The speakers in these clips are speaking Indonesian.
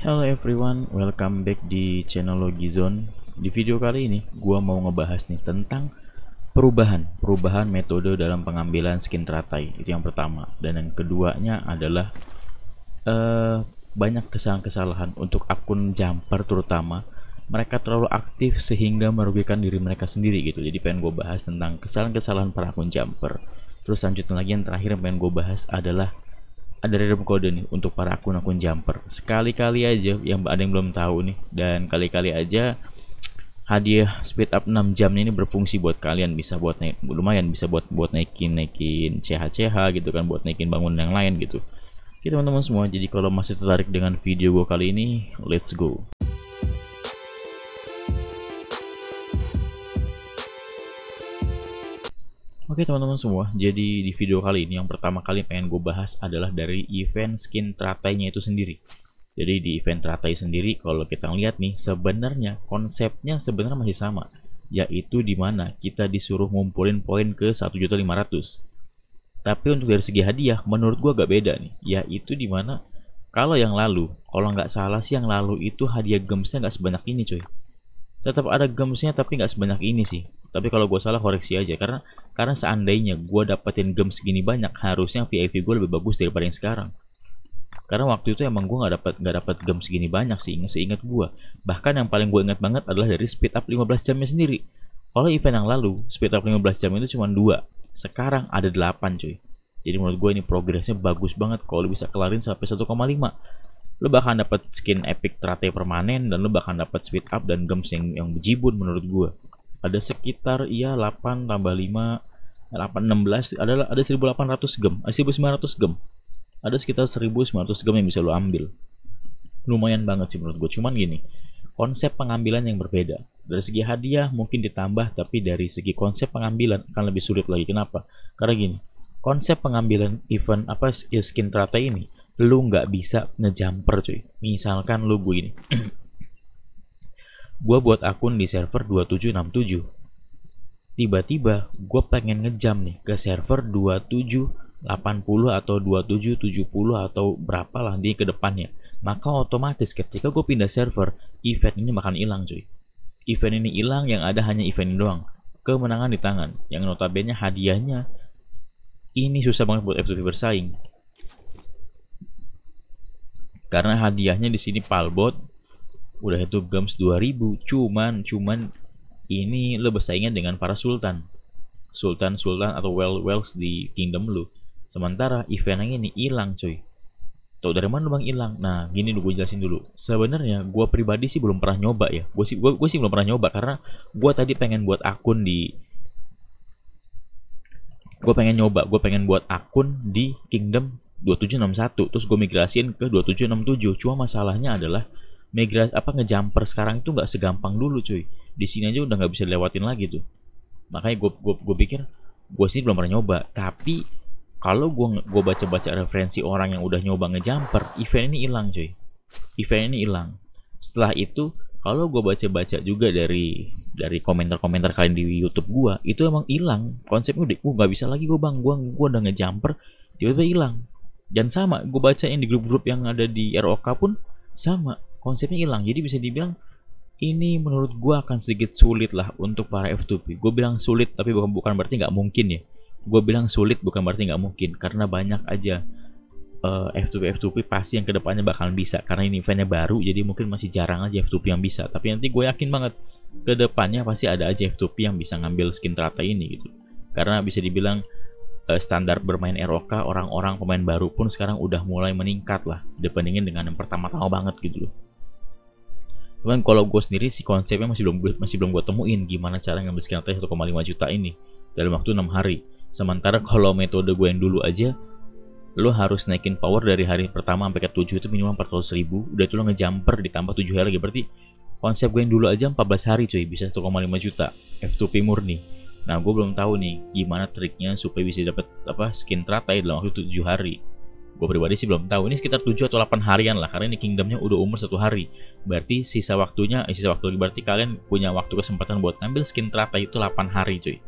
Hello everyone, welcome back di channel Logizone. Di video kali ini, gua mau ngebahas nih tentang perubahan, perubahan metode dalam pengambilan skin teratai. Itu yang pertama. Dan yang keduanya adalah uh, banyak kesalahan-kesalahan untuk akun jumper terutama mereka terlalu aktif sehingga merugikan diri mereka sendiri gitu jadi pengen gue bahas tentang kesalahan-kesalahan para akun jumper terus lanjutin lagi yang terakhir yang pengen gue bahas adalah ada redeem kode nih untuk para akun-akun jumper. Sekali-kali aja yang ada yang belum tahu nih dan kali-kali aja hadiah speed up 6 jam ini berfungsi buat kalian bisa buat naik lumayan bisa buat buat naikin naikin ch ch gitu kan buat naikin bangun yang lain gitu. Oke teman-teman semua, jadi kalau masih tertarik dengan video gue kali ini, let's go. Oke teman-teman semua, jadi di video kali ini yang pertama kali pengen gue bahas adalah dari event skin teratainya itu sendiri. Jadi di event teratai sendiri kalau kita lihat nih sebenarnya konsepnya sebenarnya masih sama, yaitu di mana kita disuruh ngumpulin poin ke 1.500. Tapi untuk dari segi hadiah menurut gue agak beda nih, yaitu di mana kalau yang lalu, kalau nggak salah sih yang lalu itu hadiah gemesnya nggak sebanyak ini coy tetap ada gemsnya tapi nggak sebanyak ini sih tapi kalau gue salah koreksi aja karena karena seandainya gue dapetin gems segini banyak harusnya VIP gue lebih bagus daripada yang sekarang karena waktu itu emang gue nggak dapat nggak dapat gems segini banyak sih ingat seingat gue bahkan yang paling gue ingat banget adalah dari speed up 15 jamnya sendiri kalau event yang lalu speed up 15 jam itu cuma dua sekarang ada 8 cuy jadi menurut gue ini progresnya bagus banget kalau bisa kelarin sampai 1,5 lo bahkan dapat skin epic trate permanen dan lo bahkan dapat speed up dan gems yang, yang bejibun menurut gue ada sekitar iya 8 tambah 5 8 16 ada ada 1800 gem eh, 1900 gem ada sekitar 1900 gem yang bisa lo ambil lumayan banget sih menurut gue cuman gini konsep pengambilan yang berbeda dari segi hadiah mungkin ditambah tapi dari segi konsep pengambilan akan lebih sulit lagi kenapa karena gini konsep pengambilan event apa skin trate ini lu nggak bisa ngejumper cuy misalkan lu gue ini gue buat akun di server 2767 tiba-tiba gue pengen ngejam nih ke server 2780 atau 2770 atau berapa lah ke depannya. maka otomatis ketika gue pindah server event ini bakal hilang cuy event ini hilang yang ada hanya event ini doang kemenangan di tangan yang notabene hadiahnya ini susah banget buat FTP bersaing karena hadiahnya di sini palbot udah itu gems 2000 cuman cuman ini lo bersaingan dengan para sultan sultan sultan atau well wells di kingdom lo. sementara event yang ini hilang cuy Tau dari mana bang hilang? Nah, gini dulu gue jelasin dulu. Sebenarnya gue pribadi sih belum pernah nyoba ya. Gue sih gue sih belum pernah nyoba karena gue tadi pengen buat akun di gue pengen nyoba, gue pengen buat akun di Kingdom 2761 terus gue migrasiin ke 2767 cuma masalahnya adalah migrasi apa ngejumper sekarang itu nggak segampang dulu cuy di sini aja udah nggak bisa lewatin lagi tuh makanya gue gue gue pikir gue sih belum pernah nyoba tapi kalau gue gue baca baca referensi orang yang udah nyoba ngejumper event ini hilang cuy event ini hilang setelah itu kalau gue baca baca juga dari dari komentar komentar kalian di YouTube gue itu emang hilang konsepnya udah gue nggak bisa lagi gue bang gue gue udah ngejumper tiba-tiba hilang dan sama gue baca yang di grup-grup yang ada di ROK pun sama konsepnya hilang jadi bisa dibilang ini menurut gue akan sedikit sulit lah untuk para F2P gue bilang sulit tapi bukan bukan berarti nggak mungkin ya gue bilang sulit bukan berarti nggak mungkin karena banyak aja eh, F2P F2P pasti yang kedepannya bakalan bisa karena ini eventnya baru jadi mungkin masih jarang aja F2P yang bisa tapi nanti gue yakin banget kedepannya pasti ada aja F2P yang bisa ngambil skin teratai ini gitu karena bisa dibilang Eh, standar bermain ROK orang-orang pemain baru pun sekarang udah mulai meningkat lah dibandingin dengan yang pertama-tama banget gitu loh cuman kalau gue sendiri si konsepnya masih belum masih belum gue temuin gimana cara ngambil skill 1,5 juta ini dalam waktu 6 hari sementara kalau metode gue yang dulu aja lo harus naikin power dari hari pertama sampai ke 7 itu minimal 400 ribu udah itu lo ngejumper ditambah 7 hari lagi berarti konsep gue yang dulu aja 14 hari cuy bisa 1,5 juta F2P murni Nah, gue belum tahu nih gimana triknya supaya bisa dapat apa skin teratai dalam waktu tujuh hari. Gue pribadi sih belum tahu. Ini sekitar tujuh atau delapan harian lah karena ini kingdomnya udah umur satu hari. Berarti sisa waktunya, eh, sisa waktu berarti kalian punya waktu kesempatan buat ngambil skin teratai itu delapan hari cuy.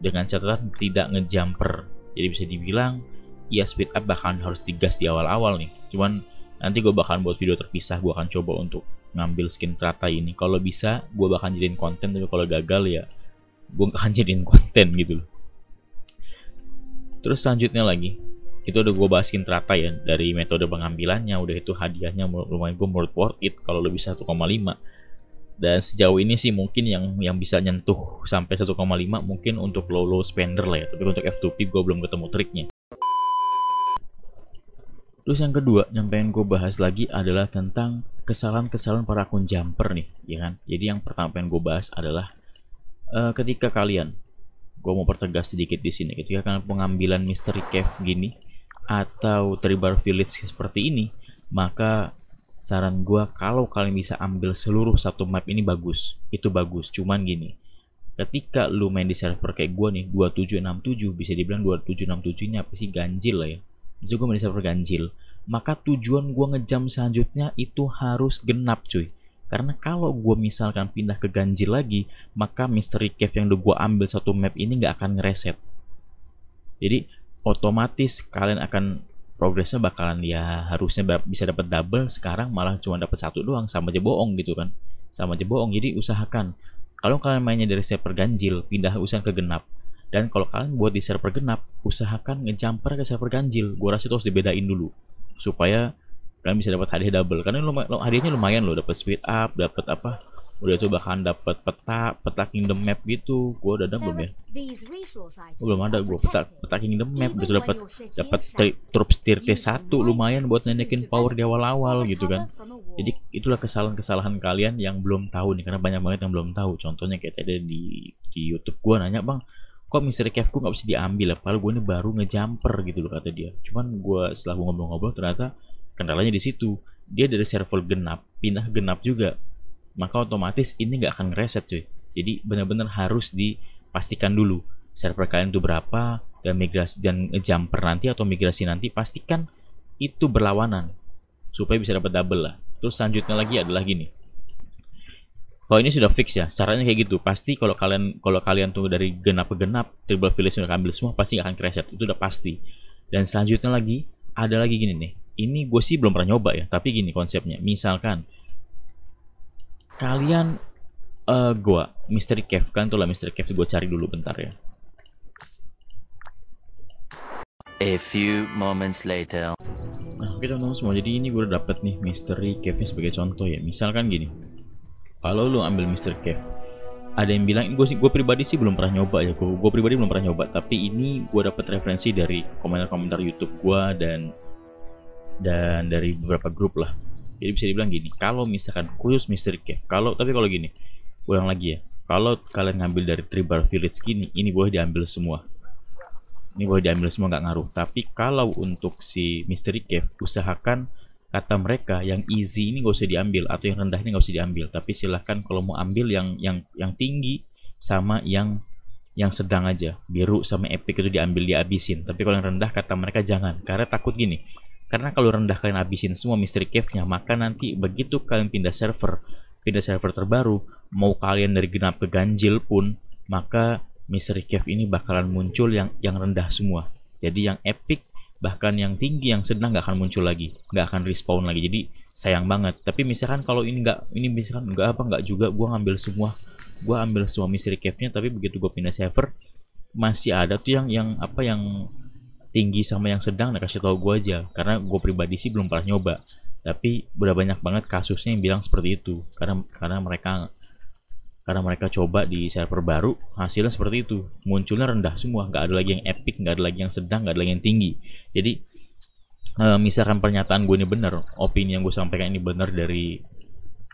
Dengan catatan tidak ngejumper. Jadi bisa dibilang ya speed up bahkan harus digas di awal-awal nih. Cuman nanti gue bahkan buat video terpisah gue akan coba untuk ngambil skin teratai ini. Kalau bisa gue bahkan jadiin konten tapi kalau gagal ya gue gak akan jadiin konten gitu loh terus selanjutnya lagi itu udah gue bahasin terata ya dari metode pengambilannya udah itu hadiahnya lumayan gue menurut worth it kalau lebih 1,5 dan sejauh ini sih mungkin yang yang bisa nyentuh sampai 1,5 mungkin untuk low low spender lah ya tapi untuk F2P gue belum ketemu triknya Terus yang kedua yang pengen gue bahas lagi adalah tentang kesalahan-kesalahan para akun jumper nih, ya kan? Jadi yang pertama pengen gue bahas adalah uh, ketika kalian gue mau pertegas sedikit di sini ketika kalian pengambilan misteri cave gini atau tribal village seperti ini maka saran gue kalau kalian bisa ambil seluruh satu map ini bagus itu bagus cuman gini ketika lu main di server kayak gue nih 2767 bisa dibilang 2767 ini apa sih ganjil lah ya jadi gue main di server ganjil maka tujuan gue ngejam selanjutnya itu harus genap cuy karena kalau gue misalkan pindah ke ganjil lagi, maka mystery cave yang udah gue ambil satu map ini nggak akan ngereset. Jadi otomatis kalian akan progresnya bakalan ya harusnya bisa dapat double sekarang malah cuma dapat satu doang sama aja bohong gitu kan sama aja bohong jadi usahakan kalau kalian mainnya dari server ganjil pindah usaha ke genap dan kalau kalian buat di server genap usahakan ngejumper ke server ganjil gua rasa itu harus dibedain dulu supaya kalian bisa dapat hadiah double karena lum hadiahnya lumayan loh dapat speed up dapat apa udah itu bahkan dapat peta peta kingdom map gitu gue udah ada belum ya gua belum ada gue peta peta kingdom map udah dapat dapat troop tier T 1 lumayan buat nendekin power di awal-awal gitu kan jadi itulah kesalahan-kesalahan kalian yang belum tahu nih karena banyak banget yang belum tahu contohnya kayak tadi di di YouTube gue nanya bang kok Mr. gua nggak bisa diambil ya? padahal gue ini baru ngejumper gitu loh kata dia cuman gue setelah gua ngobrol-ngobrol ternyata kendalanya di situ dia dari server genap pindah genap juga maka otomatis ini nggak akan ngereset cuy jadi benar-benar harus dipastikan dulu server kalian itu berapa dan migrasi dan jumper nanti atau migrasi nanti pastikan itu berlawanan supaya bisa dapat double lah terus selanjutnya lagi adalah gini kalau ini sudah fix ya caranya kayak gitu pasti kalau kalian kalau kalian tunggu dari genap ke genap triple village sudah ambil semua pasti nggak akan reset itu udah pasti dan selanjutnya lagi ada lagi gini nih ini gue sih belum pernah nyoba ya tapi gini konsepnya misalkan kalian uh, eh, gue mystery kev kan tuh lah mystery cave gue cari dulu bentar ya a few moments later nah oke teman-teman semua jadi ini gue udah dapet nih mystery cave nya sebagai contoh ya misalkan gini kalau lo ambil mystery kev. ada yang bilang gue sih gue pribadi sih belum pernah nyoba ya gue gue pribadi belum pernah nyoba tapi ini gue dapat referensi dari komentar-komentar YouTube gue dan dan dari beberapa grup lah jadi bisa dibilang gini kalau misalkan khusus Misteri ya kalau tapi kalau gini ulang lagi ya kalau kalian ngambil dari tribal village gini ini boleh diambil semua ini boleh diambil semua nggak ngaruh tapi kalau untuk si mystery cave usahakan kata mereka yang easy ini nggak usah diambil atau yang rendah ini nggak usah diambil tapi silahkan kalau mau ambil yang yang yang tinggi sama yang yang sedang aja biru sama epic itu diambil dihabisin tapi kalau yang rendah kata mereka jangan karena takut gini karena kalau rendah kalian habisin semua mystery cave-nya, maka nanti begitu kalian pindah server, pindah server terbaru, mau kalian dari genap ke ganjil pun, maka mystery cave ini bakalan muncul yang yang rendah semua. Jadi yang epic bahkan yang tinggi yang sedang nggak akan muncul lagi nggak akan respawn lagi jadi sayang banget tapi misalkan kalau ini nggak ini misalkan nggak apa nggak juga gue ngambil semua gue ambil semua mystery cave nya tapi begitu gue pindah server masih ada tuh yang yang apa yang tinggi sama yang sedang nah kasih tau gue aja karena gue pribadi sih belum pernah nyoba tapi udah banyak banget kasusnya yang bilang seperti itu karena karena mereka karena mereka coba di server baru hasilnya seperti itu munculnya rendah semua nggak ada lagi yang epic nggak ada lagi yang sedang nggak ada lagi yang tinggi jadi eh, misalkan pernyataan gue ini benar opini yang gue sampaikan ini benar dari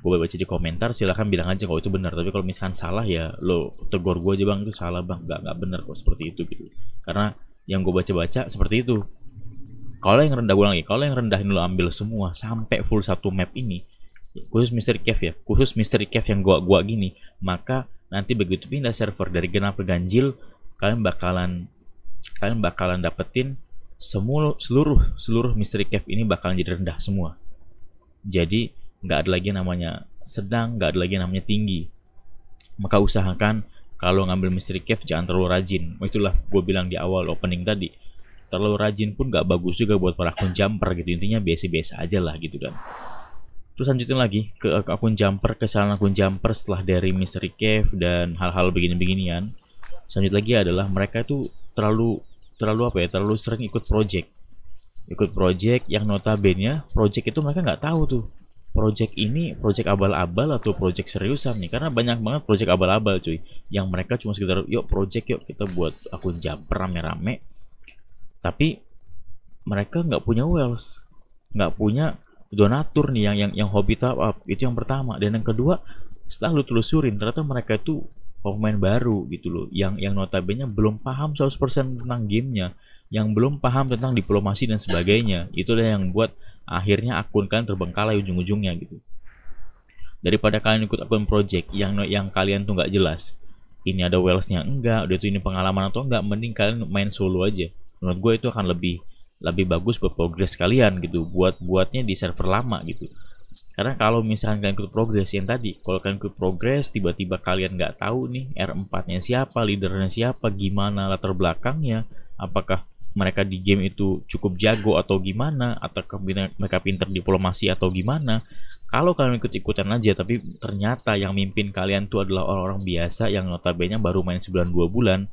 gue baca di komentar silahkan bilang aja kalau itu benar tapi kalau misalkan salah ya lo tegur gue aja bang itu salah bang nggak nggak benar kok seperti itu gitu karena yang gue baca-baca seperti itu kalau yang rendah gue lagi kalau yang rendah ini lo ambil semua sampai full satu map ini khusus Mister cave ya khusus Mister cave yang gua gua gini maka nanti begitu pindah server dari genap ke ganjil kalian bakalan kalian bakalan dapetin semua seluruh seluruh Mister cave ini bakalan jadi rendah semua jadi nggak ada lagi namanya sedang nggak ada lagi namanya tinggi maka usahakan kalau ngambil mystery cave jangan terlalu rajin itulah gue bilang di awal opening tadi terlalu rajin pun gak bagus juga buat para akun jumper gitu intinya biasa-biasa aja lah gitu kan terus lanjutin lagi ke, akun jumper ke kesalahan akun jumper setelah dari mystery cave dan hal-hal begini-beginian selanjutnya lagi adalah mereka itu terlalu terlalu apa ya terlalu sering ikut project ikut project yang notabene project itu mereka nggak tahu tuh project ini project abal-abal atau project seriusan nih karena banyak banget project abal-abal cuy yang mereka cuma sekedar yuk project yuk kita buat akun jam rame-rame tapi mereka nggak punya wells nggak punya donatur nih yang yang yang hobi top up itu yang pertama dan yang kedua setelah lu telusurin ternyata mereka itu pemain baru gitu loh yang yang notabene belum paham 100% tentang gamenya yang belum paham tentang diplomasi dan sebagainya. itu Itulah yang buat akhirnya akun kalian terbengkalai ujung-ujungnya gitu. Daripada kalian ikut akun project yang yang kalian tuh nggak jelas. Ini ada wellsnya enggak, udah tuh ini pengalaman atau enggak, mending kalian main solo aja. Menurut gue itu akan lebih lebih bagus buat progres kalian gitu, buat buatnya di server lama gitu. Karena kalau misalkan kalian ikut progres yang tadi, kalau kalian ikut progres tiba-tiba kalian nggak tahu nih R4-nya siapa, leadernya siapa, gimana latar belakangnya, apakah mereka di game itu cukup jago atau gimana atau mereka pinter diplomasi atau gimana kalau kalian ikut-ikutan aja tapi ternyata yang mimpin kalian tuh adalah orang-orang biasa yang notabene baru main sebulan dua bulan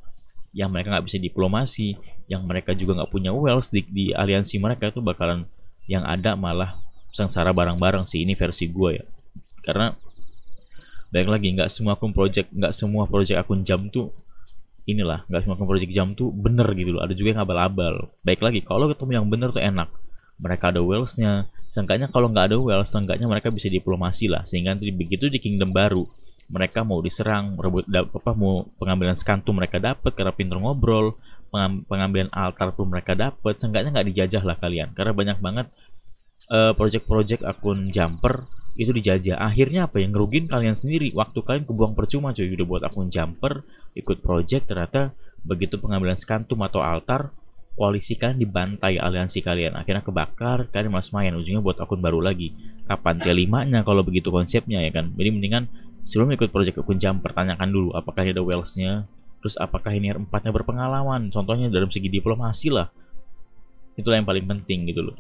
yang mereka nggak bisa diplomasi yang mereka juga nggak punya wealth di, di aliansi mereka itu bakalan yang ada malah sengsara barang-barang sih ini versi gue ya karena baik lagi nggak semua akun project nggak semua project akun jam tuh inilah nggak semua project jam tuh bener gitu loh ada juga yang abal-abal baik lagi kalau ketemu yang bener tuh enak mereka ada Wellsnya seenggaknya kalau nggak ada Wells seenggaknya mereka bisa diplomasi lah sehingga nanti begitu di kingdom baru mereka mau diserang rebut apa mau pengambilan skantum mereka dapat karena pinter ngobrol pengambilan altar pun mereka dapat seenggaknya nggak dijajah lah kalian karena banyak banget uh, project-project akun jumper itu dijajah akhirnya apa yang ngerugin kalian sendiri waktu kalian kebuang percuma cuy udah buat akun jumper ikut project ternyata begitu pengambilan skantum atau altar koalisi kalian dibantai aliansi kalian akhirnya kebakar kalian malas main ujungnya buat akun baru lagi kapan T5 kalau begitu konsepnya ya kan jadi mendingan sebelum ikut project akun jam pertanyakan dulu apakah ada wellsnya nya terus apakah ini R4 berpengalaman contohnya dalam segi diplomasi lah itulah yang paling penting gitu loh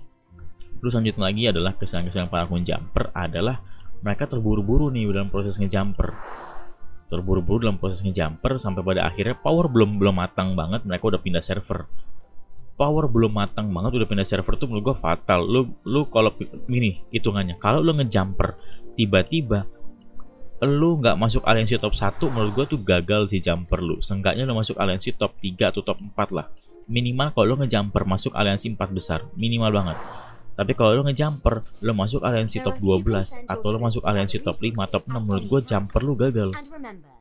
terus lanjut lagi adalah kesan kesalahan para akun jumper adalah mereka terburu-buru nih dalam proses ngejumper terburu-buru dalam proses ngejumper sampai pada akhirnya power belum belum matang banget mereka udah pindah server power belum matang banget udah pindah server tuh menurut gue fatal lu lu kalau ini hitungannya kalau lu ngejumper tiba-tiba lu nggak masuk aliansi top 1 menurut gue tuh gagal sih jumper lu seenggaknya lu masuk aliansi top 3 atau top 4 lah minimal kalau lu ngejumper masuk aliansi 4 besar minimal banget tapi kalau lo ngejumper, lo masuk aliansi top 12 atau lo masuk aliansi top 5, top 6 menurut gue jumper lo gagal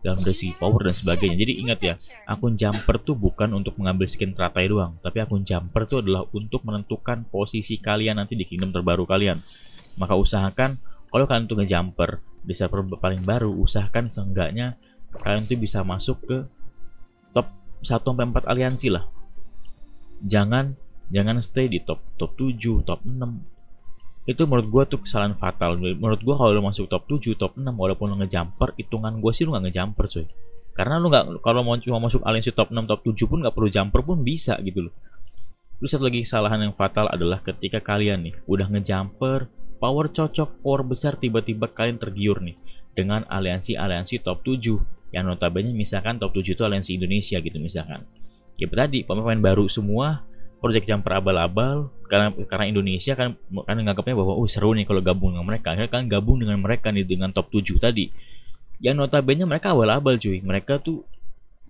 dalam dari segi power dan sebagainya. Jadi ingat ya, akun jumper tuh bukan untuk mengambil skin teratai doang, tapi akun jumper tuh adalah untuk menentukan posisi kalian nanti di kingdom terbaru kalian. Maka usahakan kalau kalian tuh ngejumper di server paling baru, usahakan seenggaknya kalian tuh bisa masuk ke top 1 4 aliansi lah. Jangan jangan stay di top top 7 top 6 itu menurut gue tuh kesalahan fatal menurut gue kalau lo masuk top 7 top 6 walaupun lo ngejumper hitungan gue sih lu nggak ngejumper cuy karena lu nggak kalau mau cuma masuk aliansi top 6 top 7 pun nggak perlu jumper pun bisa gitu loh Terus satu lagi kesalahan yang fatal adalah ketika kalian nih udah ngejumper, power cocok, power besar tiba-tiba kalian tergiur nih dengan aliansi-aliansi top 7 yang notabene misalkan top 7 itu aliansi Indonesia gitu misalkan. Ya tadi pemain-pemain baru semua proyek yang perabal-abal karena karena Indonesia kan kan nganggapnya bahwa oh seru nih kalau gabung dengan mereka akhirnya kan gabung dengan mereka nih dengan top 7 tadi yang notabene mereka abal-abal cuy mereka tuh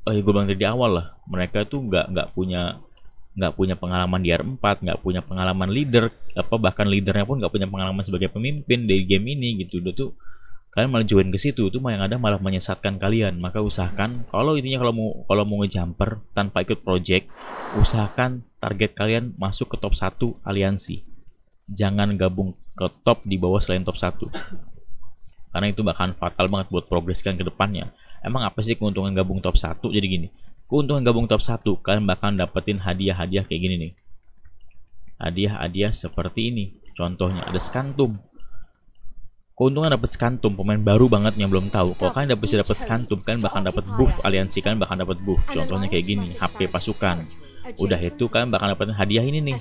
eh, gue bilang dari awal lah mereka tuh nggak nggak punya nggak punya pengalaman di R4 nggak punya pengalaman leader apa bahkan leadernya pun nggak punya pengalaman sebagai pemimpin dari game ini gitu udah tuh kalian malah join ke situ itu yang ada malah menyesatkan kalian maka usahakan kalau intinya kalau mau kalau mau ngejumper tanpa ikut project usahakan target kalian masuk ke top 1 aliansi jangan gabung ke top di bawah selain top 1 karena itu bahkan fatal banget buat progres kalian ke depannya emang apa sih keuntungan gabung top 1 jadi gini keuntungan gabung top 1 kalian bahkan dapetin hadiah-hadiah kayak gini nih hadiah-hadiah seperti ini contohnya ada skantum keuntungan dapat skantum pemain baru banget yang belum tahu kalau kalian dapat bisa dapat skantum kan bahkan dapat buff aliansi kan bahkan dapat buff contohnya kayak gini HP pasukan udah itu kan bahkan dapat hadiah ini nih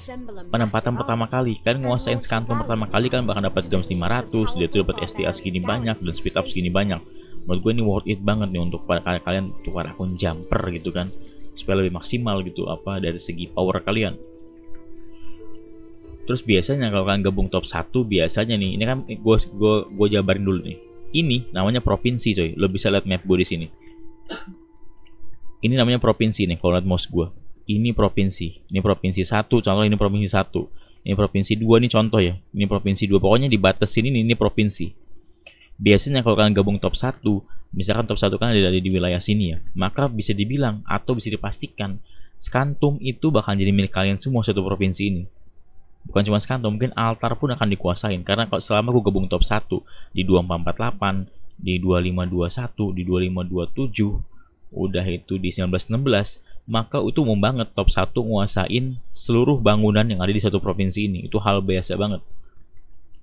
penempatan pertama oh. kali kan nguasain skantum pertama kali kan bahkan dapat jam 500 dia tuh dapat STA segini banyak dan speed up segini banyak menurut gue ini worth it banget nih untuk para kalian tukar akun jumper gitu kan supaya lebih maksimal gitu apa dari segi power kalian Terus biasanya kalau kalian gabung top 1 biasanya nih, ini kan gue gue gue jabarin dulu nih. Ini namanya provinsi coy. Lo bisa lihat map gue di sini. Ini namanya provinsi nih kalau lihat mouse gue. Ini provinsi. Ini provinsi 1, contoh ini provinsi 1. Ini provinsi 2 nih contoh ya. Ini provinsi 2. Pokoknya di batas sini nih ini provinsi. Biasanya kalau kalian gabung top 1, misalkan top 1 kan ada di wilayah sini ya, maka bisa dibilang atau bisa dipastikan skantum itu bakal jadi milik kalian semua satu provinsi ini bukan cuma Skanto mungkin altar pun akan dikuasain karena kalau selama gue gabung top 1 di 2448 di 2521 di 2527 udah itu di 1916 maka itu umum banget top 1 nguasain seluruh bangunan yang ada di satu provinsi ini itu hal biasa banget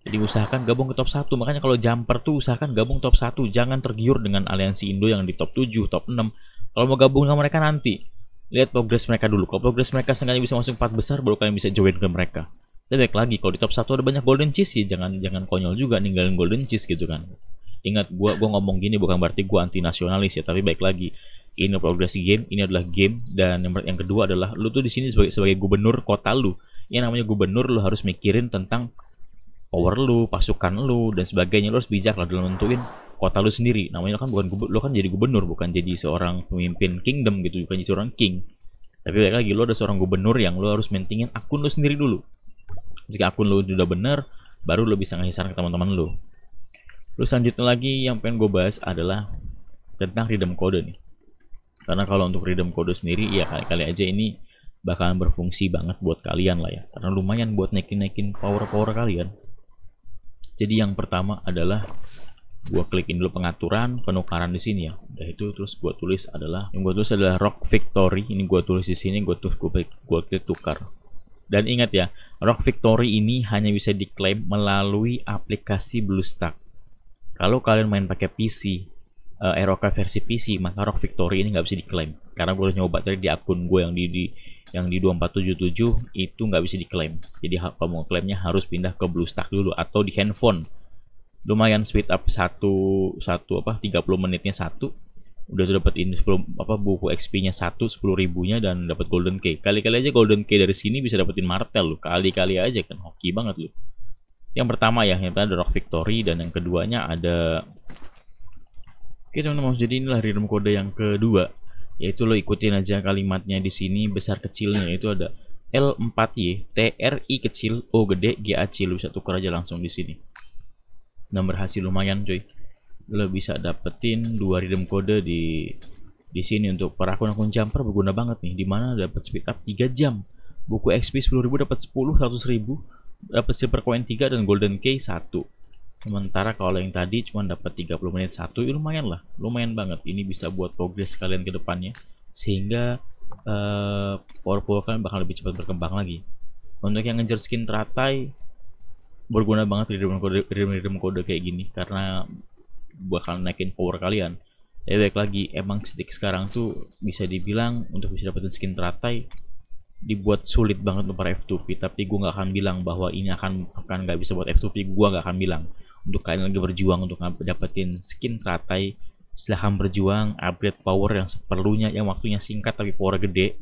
jadi usahakan gabung ke top 1 makanya kalau jumper tuh usahakan gabung top 1 jangan tergiur dengan aliansi Indo yang di top 7 top 6 kalau mau gabung sama mereka nanti lihat progres mereka dulu kalau progres mereka sengaja bisa masuk empat besar baru kalian bisa join ke mereka tapi baik lagi kalau di top 1 ada banyak golden cheese sih, jangan jangan konyol juga ninggalin golden cheese gitu kan. Ingat gua gua ngomong gini bukan berarti gua anti nasionalis ya, tapi baik lagi ini progresi game, ini adalah game dan yang, yang kedua adalah lu tuh di sini sebagai sebagai gubernur kota lu. Yang namanya gubernur lu harus mikirin tentang power lu, pasukan lu dan sebagainya. Lu harus bijak lah dalam nentuin kota lu sendiri. Namanya lu kan bukan lu kan jadi gubernur, bukan jadi seorang pemimpin kingdom gitu, bukan jadi seorang king. Tapi lagi lu ada seorang gubernur yang lu harus mentingin akun lu sendiri dulu. Jika akun lu udah bener, baru lu bisa ngasih saran ke teman-teman lu. Terus selanjutnya lagi yang pengen gue bahas adalah tentang redeem kode nih. Karena kalau untuk redeem kode sendiri, ya kali-kali aja ini bakalan berfungsi banget buat kalian lah ya. Karena lumayan buat naikin-naikin power-power kalian. Jadi yang pertama adalah gue klikin dulu pengaturan penukaran di sini ya. Udah itu terus gue tulis adalah yang gue tulis adalah Rock Victory. Ini gue tulis di sini, gue tulis gue klik tukar. Dan ingat ya, Rock Victory ini hanya bisa diklaim melalui aplikasi BlueStack. Kalau kalian main pakai PC, uh, eh, ROK versi PC, maka Rock Victory ini nggak bisa diklaim. Karena gue udah nyoba tadi di akun gue yang di, di yang di 2477 itu nggak bisa diklaim. Jadi kalau mau klaimnya harus pindah ke BlueStack dulu atau di handphone. Lumayan speed up satu satu apa 30 menitnya satu udah tuh dapat ini 10 apa buku XP-nya satu sepuluh ribunya dan dapat golden key. Kali-kali aja golden key dari sini bisa dapetin martel lo Kali-kali aja kan hoki banget lo Yang pertama ya, yang pertama ada Rock Victory dan yang keduanya ada Oke teman-teman, jadi inilah random kode yang kedua yaitu lo ikutin aja kalimatnya di sini besar kecilnya itu ada L4Y T R I kecil O gede C lu bisa tuker aja langsung di sini. Dan berhasil lumayan cuy lo bisa dapetin dua rhythm kode di di sini untuk para akun-akun jumper berguna banget nih dimana dapat speed up 3 jam buku XP 10.000 dapat 10 100.000 dapat silver coin 3 dan golden key 1 sementara kalau yang tadi cuma dapat 30 menit 1 ya lumayan lah lumayan banget ini bisa buat progres kalian ke depannya sehingga uh, eh, power power kalian bakal lebih cepat berkembang lagi untuk yang ngejar skin teratai berguna banget redeem kode redeem, redeem kode kayak gini karena bakal naikin power kalian ya baik lagi emang stick sekarang tuh bisa dibilang untuk bisa dapetin skin teratai dibuat sulit banget untuk para F2P tapi gue nggak akan bilang bahwa ini akan akan nggak bisa buat F2P gue nggak akan bilang untuk kalian lagi berjuang untuk dapetin skin teratai silahkan berjuang upgrade power yang seperlunya yang waktunya singkat tapi power gede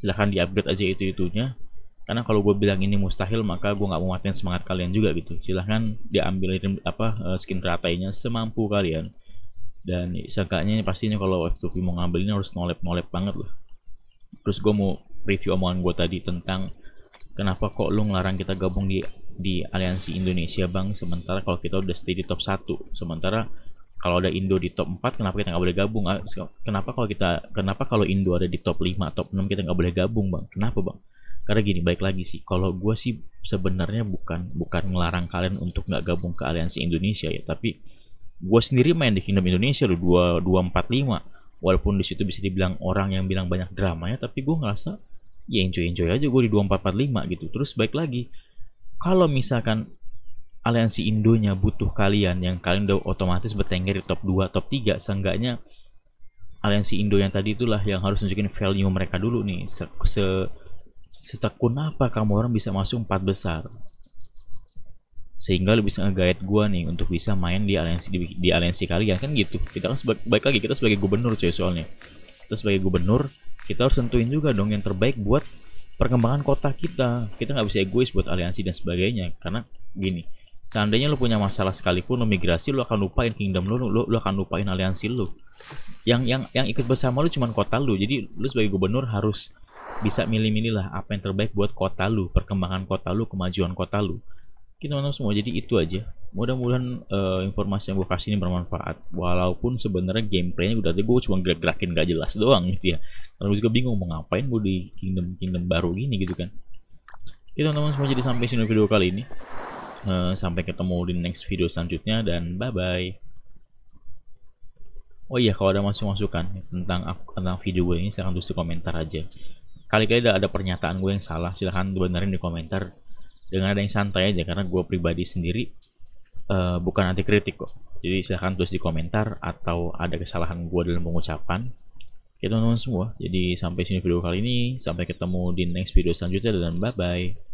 silahkan di upgrade aja itu itunya karena kalau gue bilang ini mustahil maka gue nggak mau matiin semangat kalian juga gitu silahkan diambil apa eh, skin ratainya semampu kalian dan sangkanya pastinya kalau f 2 mau ngambil ini harus nolep nolep banget loh terus gue mau review omongan gue tadi tentang kenapa kok lu ngelarang kita gabung di di aliansi Indonesia bang sementara kalau kita udah stay di top 1 sementara kalau ada Indo di top 4 kenapa kita nggak boleh gabung ah, kenapa kalau kita kenapa kalau Indo ada di top 5 top 6 kita nggak boleh gabung bang kenapa bang karena gini baik lagi sih kalau gue sih sebenarnya bukan bukan ngelarang kalian untuk nggak gabung ke aliansi Indonesia ya tapi gue sendiri main di Kingdom Indonesia loh dua dua empat lima walaupun di situ bisa dibilang orang yang bilang banyak drama ya tapi gue ngerasa ya enjoy enjoy aja gue di dua empat lima gitu terus baik lagi kalau misalkan aliansi Indonya butuh kalian yang kalian udah otomatis bertengger di top 2 top 3 seenggaknya aliansi Indo yang tadi itulah yang harus nunjukin value mereka dulu nih se, se setakun apa kamu orang bisa masuk empat besar sehingga lu bisa ngegait gua nih untuk bisa main di aliansi di, di aliansi kalian kan gitu kita kan sebaik baik lagi kita sebagai gubernur cuy soalnya kita sebagai gubernur kita harus tentuin juga dong yang terbaik buat perkembangan kota kita kita nggak bisa egois buat aliansi dan sebagainya karena gini seandainya lu punya masalah sekalipun lu migrasi lu akan lupain kingdom lu lu, lu akan lupain aliansi lu yang yang yang ikut bersama lu cuman kota lu jadi lu sebagai gubernur harus bisa milih-milih lah apa yang terbaik buat kota lu, perkembangan kota lu, kemajuan kota lu. kita teman-teman semua. Jadi itu aja. Mudah-mudahan uh, informasi yang gue kasih ini bermanfaat. Walaupun sebenarnya gameplaynya udah tadi gue cuma gerak-gerakin gak jelas doang gitu ya. Karena juga bingung mau ngapain gue di kingdom kingdom baru ini gitu kan. kita teman-teman semua. Jadi sampai sini video kali ini. Uh, sampai ketemu di next video selanjutnya dan bye-bye. Oh iya, kalau ada masuk masukan tentang aku, tentang video gue ini, silahkan tulis di komentar aja kali-kali ada pernyataan gue yang salah silahkan benerin di komentar dengan ada yang santai aja karena gue pribadi sendiri uh, bukan anti kritik kok jadi silahkan tulis di komentar atau ada kesalahan gue dalam pengucapan ya teman-teman semua jadi sampai sini video kali ini sampai ketemu di next video selanjutnya dan bye bye